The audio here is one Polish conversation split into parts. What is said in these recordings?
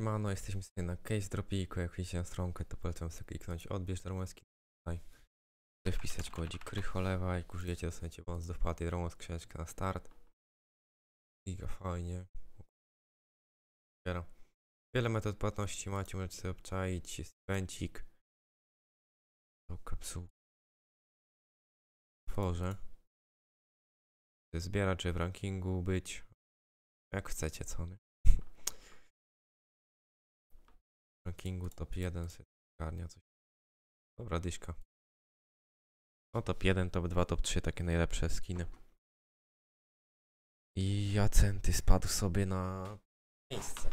Mano, jesteśmy sobie na case dropiku. Jak widzicie na stronkę, to polecam sobie kliknąć odbierz do tutaj. Tutaj wpisać kodzik krycholewa. i użyjecie, dostaniecie bonus do wpłaty darmową skrzyneczkę na start. Giga fajnie. Wiele metod płatności macie, możecie sobie obczaić. Jest węcik. Tą kapsułkę. Tworze. Zbierać, czy w rankingu być. Jak chcecie, co nie. rankingu top 1 sobie ogarnia coś. Dobra, dyśka. No top 1, top 2, top 3 takie najlepsze skiny. I Jacenty spadł sobie na miejsce.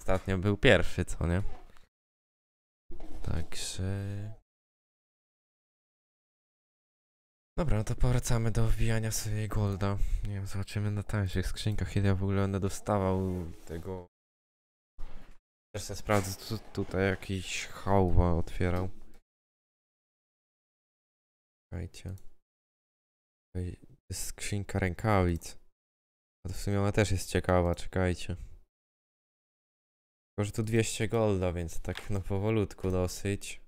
Ostatnio był pierwszy, co nie? Także... Dobra, no to powracamy do wbijania sobie golda. Nie wiem, zobaczymy na tańszych skrzynkach, ile ja w ogóle będę dostawał tego też sprawdzę, tu, tutaj jakiś hałwa otwierał. Czekajcie. Tutaj jest skrzynka rękawic. A to w sumie ona też jest ciekawa, czekajcie. Tylko, że tu 200 golda, więc tak no powolutku dosyć.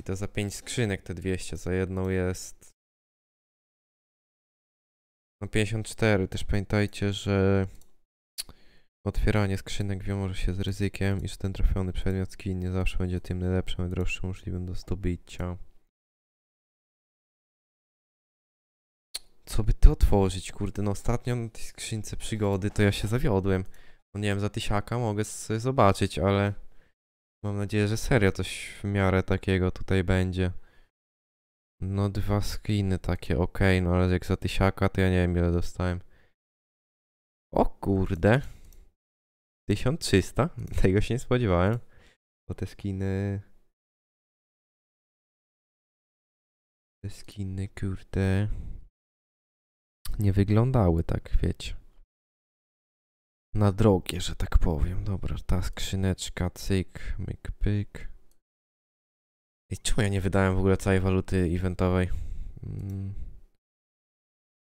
I to za 5 skrzynek te 200, za jedną jest... No 54, też pamiętajcie, że Otwieranie skrzynek wiąże się z ryzykiem, iż ten trafiony przedmiot z nie zawsze będzie tym najlepszym, i droższym możliwym do zdobycia. Co by to otworzyć, kurde, no ostatnio na tej skrzynce przygody to ja się zawiodłem. No nie wiem, za tysiaka mogę sobie zobaczyć, ale mam nadzieję, że serio coś w miarę takiego tutaj będzie. No dwa skiny takie, ok, no ale jak za tysiaka to ja nie wiem ile dostałem. O kurde. 1300? Tego się nie spodziewałem. Bo te skiny... Te skiny, kurde... Nie wyglądały tak, wiecie. Na drogie, że tak powiem. Dobra, ta skrzyneczka, cyk, myk, pyk. I czemu ja nie wydałem w ogóle całej waluty eventowej? Mm.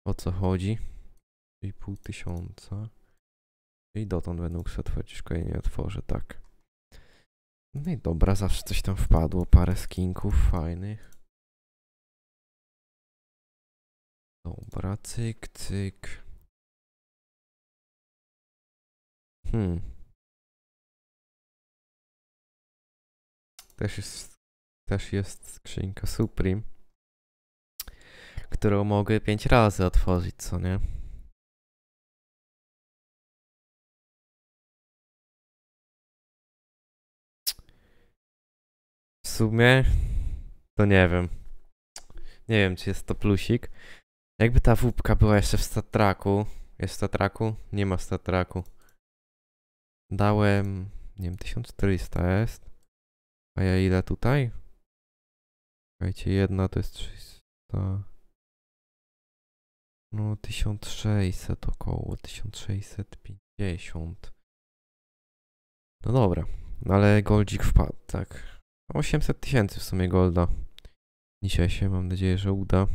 O co chodzi? 3,5 tysiąca. I dotąd będę mógł otworzyć, nie otworzę, tak. No i dobra, zawsze coś tam wpadło, parę skinków fajnych. Dobra, cyk, cyk. Hmm. Też jest, też jest skrzynka Supreme, którą mogę pięć razy otworzyć, co nie? sumie to nie wiem. Nie wiem, czy jest to plusik. Jakby ta wóbka była jeszcze w statraku. Jest w statraku? Nie ma statraku. Dałem, nie wiem, 1400 jest. A ja ile tutaj? Słuchajcie, jedna to jest 300. No 1600 około, 1650. No dobra, no ale goldzik wpadł, tak. 800 tysięcy w sumie golda. Dzisiaj się mam nadzieję, że uda.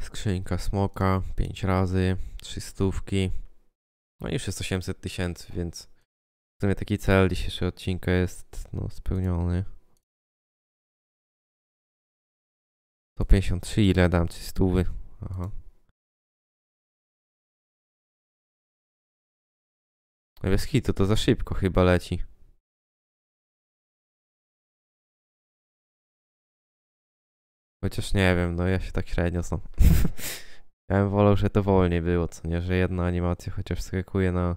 Skrzynka smoka 5 razy, 3 stówki. No i już jest 800 tysięcy, więc w sumie taki cel dzisiejszego odcinka jest no, spełniony. 153 ile dam? 3 stówy. Aha. No bez hitu to za szybko chyba leci. Chociaż nie wiem, no ja się tak średnio znam. ja bym wolał, że to wolniej było, co nie, że jedna animacja chociaż skakuje na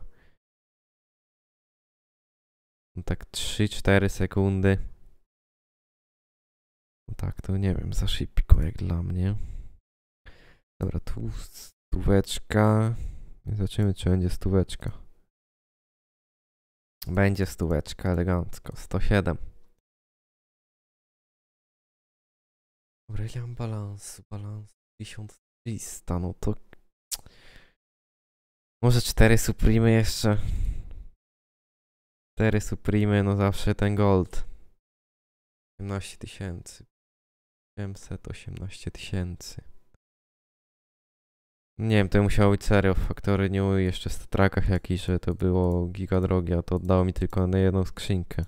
no tak 3-4 sekundy. No tak, to nie wiem, za szybko jak dla mnie. Dobra, tu stóweczka. Zobaczymy, czy będzie stóweczka. Będzie stóweczka elegancko. 107. Aurelian balans, Balans 1300, no to... Może 4 Supreme jeszcze. 4 Supreme, no zawsze ten gold. 18 tysięcy. 718 tysięcy. Nie wiem, to musiało być serio w Factory i jeszcze w trakach jakiś, że to było giga drogie, a to oddało mi tylko na jedną skrzynkę.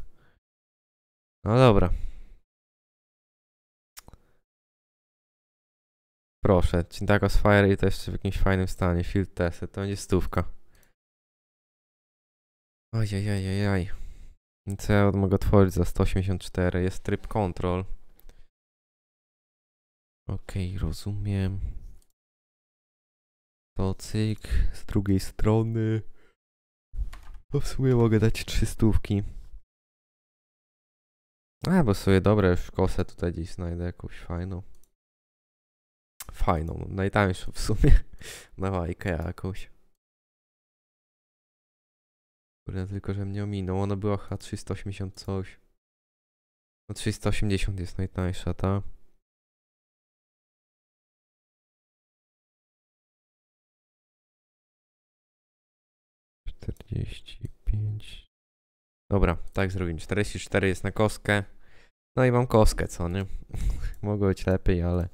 No dobra. Proszę, Cintago Fire i to jeszcze w jakimś fajnym stanie. Field Testy, to będzie stówka. Ojajajajaj. Co ja mogę otworzyć za 184? Jest tryb control. Okej, okay, rozumiem. To cyk z drugiej strony. To w sumie mogę dać trzy stówki. A, bo sobie dobre już kosę tutaj gdzieś znajdę jakąś fajną fajną, no, najtańszą w sumie, na Ikea jakąś. Kurde, tylko że mnie ominął, ona była h 380 coś. No 380 jest najtańsza, ta. Czterdzieści pięć. Dobra, tak zrobimy. 44 jest na kostkę. No i mam kostkę, co nie? Mogło być lepiej, ale...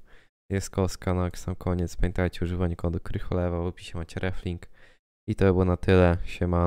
Jest koska na no, sam koniec. Pamiętajcie, używanie kodu Krycholewa. W opisie macie reflink. I to by było na tyle. Siema.